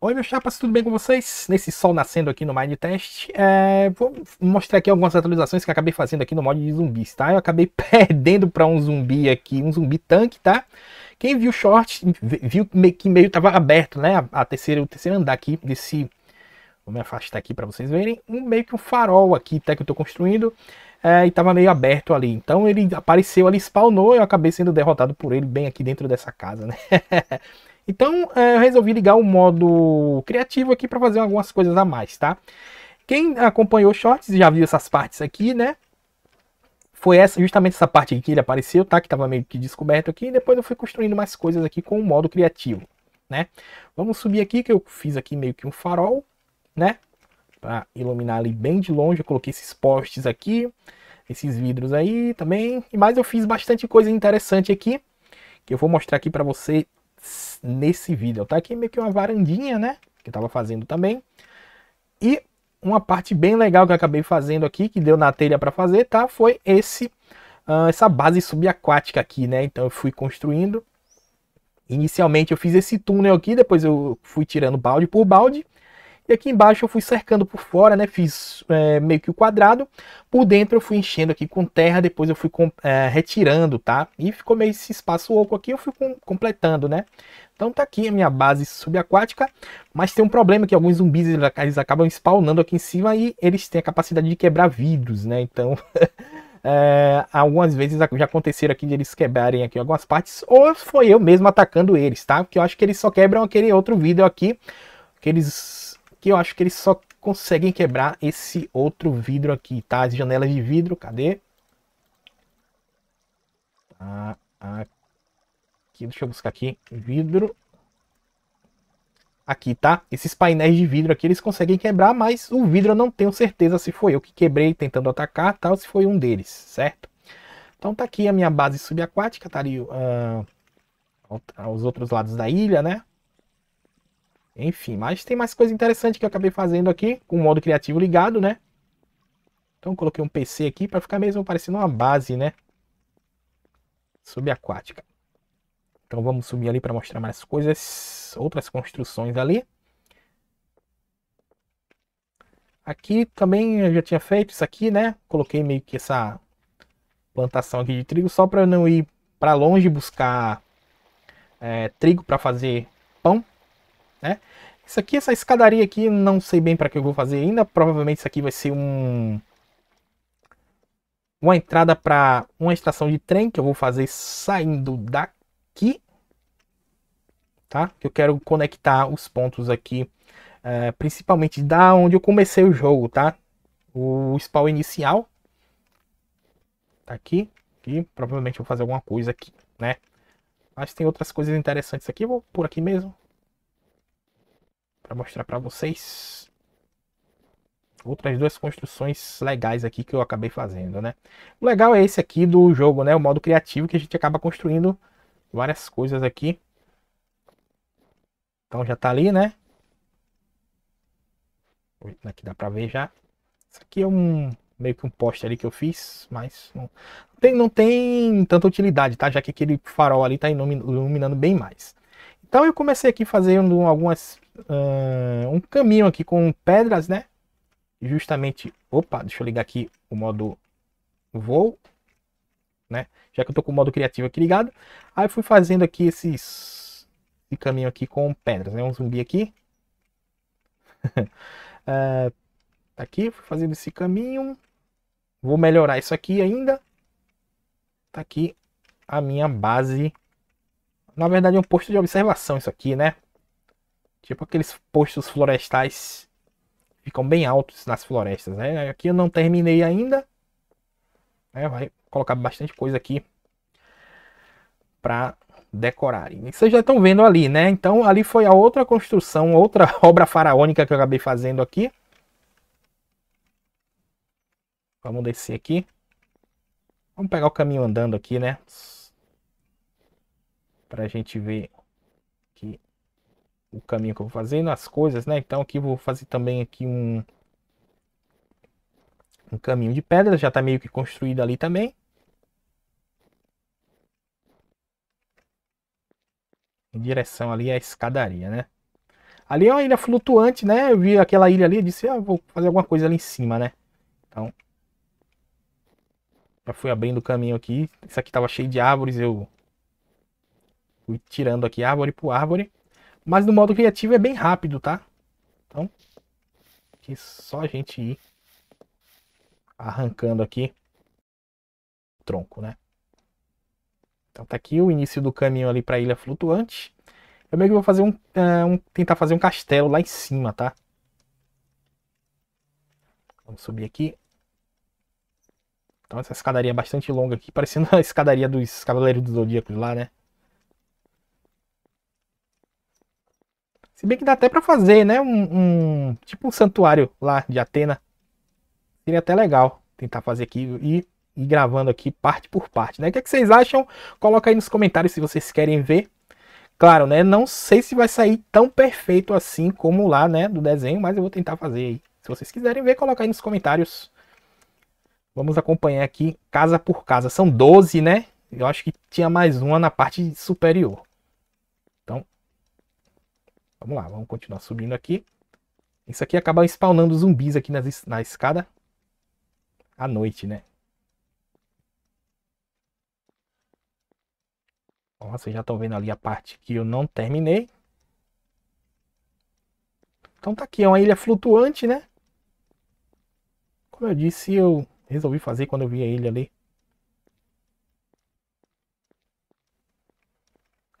Oi, meus chapas, tudo bem com vocês? Nesse sol nascendo aqui no Mind Test, é, eh, vou mostrar aqui algumas atualizações que acabei fazendo aqui no mod de zumbis, tá? Eu acabei perdendo para um zumbi aqui, um zumbi tanque, tá? Quem viu o short, viu que meio tava aberto, né? A, a terceira, o terceiro andar aqui desse... Vou me afastar aqui para vocês verem. Um, meio que um farol aqui, tá? Que eu tô construindo. É, e tava meio aberto ali. Então ele apareceu ali, spawnou, eu acabei sendo derrotado por ele bem aqui dentro dessa casa, né? Então é, eu resolvi ligar o modo criativo aqui para fazer algumas coisas a mais, tá? Quem acompanhou shorts já viu essas partes aqui, né? Foi essa, justamente essa parte aqui que ele apareceu, tá? Que estava meio que descoberto aqui. E depois eu fui construindo mais coisas aqui com o modo criativo, né? Vamos subir aqui, que eu fiz aqui meio que um farol, né? Para iluminar ali bem de longe. Eu coloquei esses postes aqui, esses vidros aí também. Mas eu fiz bastante coisa interessante aqui, que eu vou mostrar aqui para você nesse vídeo. Tá aqui meio que uma varandinha, né? Que eu tava fazendo também. E uma parte bem legal que eu acabei fazendo aqui, que deu na telha para fazer, tá? Foi esse uh, essa base subaquática aqui, né? Então eu fui construindo. Inicialmente eu fiz esse túnel aqui, depois eu fui tirando balde por balde. E aqui embaixo eu fui cercando por fora, né? Fiz é, meio que o quadrado. Por dentro eu fui enchendo aqui com terra, depois eu fui com, é, retirando, tá? E ficou meio esse espaço oco aqui, eu fui com, completando, né? Então tá aqui a minha base subaquática, mas tem um problema que alguns zumbis eles acabam spawnando aqui em cima e eles têm a capacidade de quebrar vidros, né? Então... É, algumas vezes já aconteceram aqui de eles quebrarem aqui algumas partes, ou foi eu mesmo atacando eles, tá? Porque eu acho que eles só quebram aquele outro vidro aqui, que eles que eu acho que eles só conseguem quebrar esse outro vidro aqui, tá? As janelas de vidro, cadê? Ah, aqui, deixa eu buscar aqui, vidro. Aqui, tá? Esses painéis de vidro aqui, eles conseguem quebrar, mas o vidro eu não tenho certeza se foi eu que quebrei tentando atacar, tal, tá? se foi um deles, certo? Então tá aqui a minha base subaquática, tá ali uh, outros lados da ilha, né? Enfim, mas tem mais coisa interessante que eu acabei fazendo aqui, com o modo criativo ligado, né? Então coloquei um PC aqui para ficar mesmo parecendo uma base, né? Subaquática. Então vamos subir ali para mostrar mais coisas, outras construções ali. Aqui também eu já tinha feito isso aqui, né? Coloquei meio que essa plantação aqui de trigo só para não ir para longe buscar é, trigo para fazer pão né? Isso aqui, essa escadaria aqui, não sei bem para que eu vou fazer ainda. Provavelmente isso aqui vai ser um uma entrada para uma estação de trem que eu vou fazer saindo daqui, tá? Eu quero conectar os pontos aqui, é, principalmente da onde eu comecei o jogo, tá? O spawn inicial tá aqui, e provavelmente vou fazer alguma coisa aqui, né? que tem outras coisas interessantes aqui, vou por aqui mesmo para mostrar para vocês outras duas construções legais aqui que eu acabei fazendo, né? O legal é esse aqui do jogo, né? O modo criativo que a gente acaba construindo várias coisas aqui. Então já tá ali, né? Aqui dá para ver já. Isso aqui é um meio que um poste ali que eu fiz, mas não tem, não tem tanta utilidade, tá? Já que aquele farol ali tá iluminando bem mais. Então eu comecei aqui fazendo algumas uh, um caminho aqui com pedras, né? Justamente, opa, deixa eu ligar aqui o modo voo, né? Já que eu tô com o modo criativo aqui ligado. Aí fui fazendo aqui esses, esse caminho aqui com pedras, né? Um zumbi aqui. uh, tá aqui, fui fazendo esse caminho. Vou melhorar isso aqui ainda. Tá aqui a minha base. Na verdade é um posto de observação isso aqui, né? Tipo aqueles postos florestais ficam bem altos nas florestas, né? Aqui eu não terminei ainda. É, vai colocar bastante coisa aqui para decorarem. Vocês já estão vendo ali, né? Então ali foi a outra construção, outra obra faraônica que eu acabei fazendo aqui. Vamos descer aqui. Vamos pegar o caminho andando aqui, né? Pra gente ver aqui o caminho que eu vou fazendo, as coisas, né? Então aqui vou fazer também aqui um, um caminho de pedra, já está meio que construído ali também. Em direção ali à escadaria, né? Ali é uma ilha flutuante, né? Eu vi aquela ilha ali e disse, ah, vou fazer alguma coisa ali em cima, né? Então, já fui abrindo o caminho aqui. Isso aqui estava cheio de árvores, eu fui tirando aqui árvore por árvore. Mas no modo criativo é bem rápido, tá? Então, que só a gente ir arrancando aqui o tronco, né? Então tá aqui o início do caminho ali para a ilha flutuante. Eu meio que vou fazer um, uh, um, tentar fazer um castelo lá em cima, tá? Vamos subir aqui. Então essa escadaria é bastante longa aqui, parecendo a escadaria dos Cavaleiros do zodíaco lá, né? Se bem que dá até para fazer, né? Um, um, tipo um santuário lá de Atena. Seria até legal tentar fazer aqui e ir gravando aqui parte por parte, né? O que, é que vocês acham? Coloca aí nos comentários se vocês querem ver. Claro, né? Não sei se vai sair tão perfeito assim como lá, né? Do desenho, mas eu vou tentar fazer aí. Se vocês quiserem ver, coloca aí nos comentários. Vamos acompanhar aqui casa por casa. São 12, né? Eu acho que tinha mais uma na parte superior. Vamos lá, vamos continuar subindo aqui. Isso aqui acaba spawnando zumbis aqui nas, na escada. À noite, né? Ó, vocês já estão vendo ali a parte que eu não terminei. Então tá aqui, é uma ilha flutuante, né? Como eu disse, eu resolvi fazer quando eu vi a ilha ali.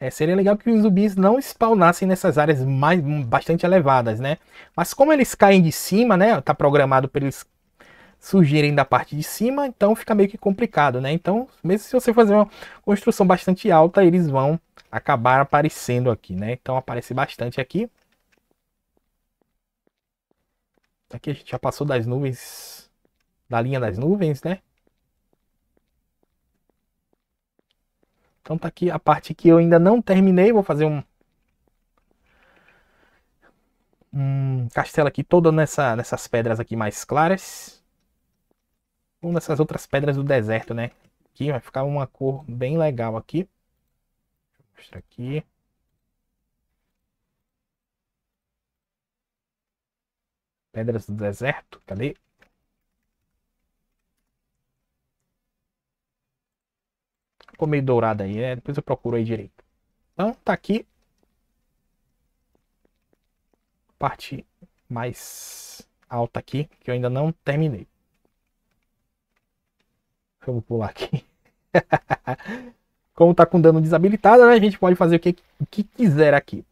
É, seria legal que os zumbis não spawnassem nessas áreas mais bastante elevadas, né? Mas como eles caem de cima, né? Tá programado para eles surgirem da parte de cima, então fica meio que complicado, né? Então, mesmo se você fazer uma construção bastante alta, eles vão acabar aparecendo aqui, né? Então aparece bastante aqui. Aqui a gente já passou das nuvens, da linha das nuvens, né? Então tá aqui a parte que eu ainda não terminei, vou fazer um um castelo aqui todo nessa, nessas pedras aqui mais claras. Ou nessas outras pedras do deserto, né? Aqui vai ficar uma cor bem legal aqui. Mostrar aqui. Pedras do deserto, cadê? Ficou meio dourado aí, né? Depois eu procuro aí direito. Então, tá aqui. Parte mais alta aqui, que eu ainda não terminei. Vamos pular aqui. Como tá com dano desabilitado, né? A gente pode fazer o que, o que quiser aqui.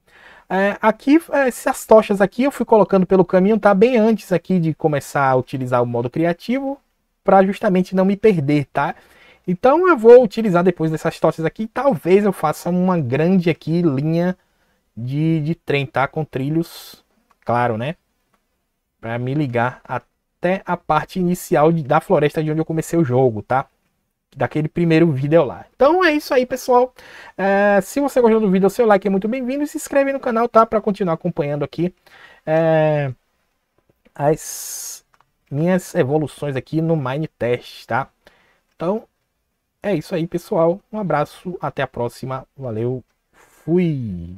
É, aqui, é, essas tochas aqui eu fui colocando pelo caminho, tá? Bem antes aqui de começar a utilizar o modo criativo, para justamente não me perder, tá? Então eu vou utilizar depois dessas tosses aqui, talvez eu faça uma grande aqui linha de, de trem, tá? Com trilhos, claro, né? Para me ligar até a parte inicial de, da floresta de onde eu comecei o jogo, tá? Daquele primeiro vídeo lá. Então é isso aí, pessoal. É, se você gostou do vídeo, o seu like é muito bem-vindo. E se inscreve no canal, tá? Para continuar acompanhando aqui é, as minhas evoluções aqui no Test, tá? Então é isso aí, pessoal. Um abraço, até a próxima. Valeu, fui!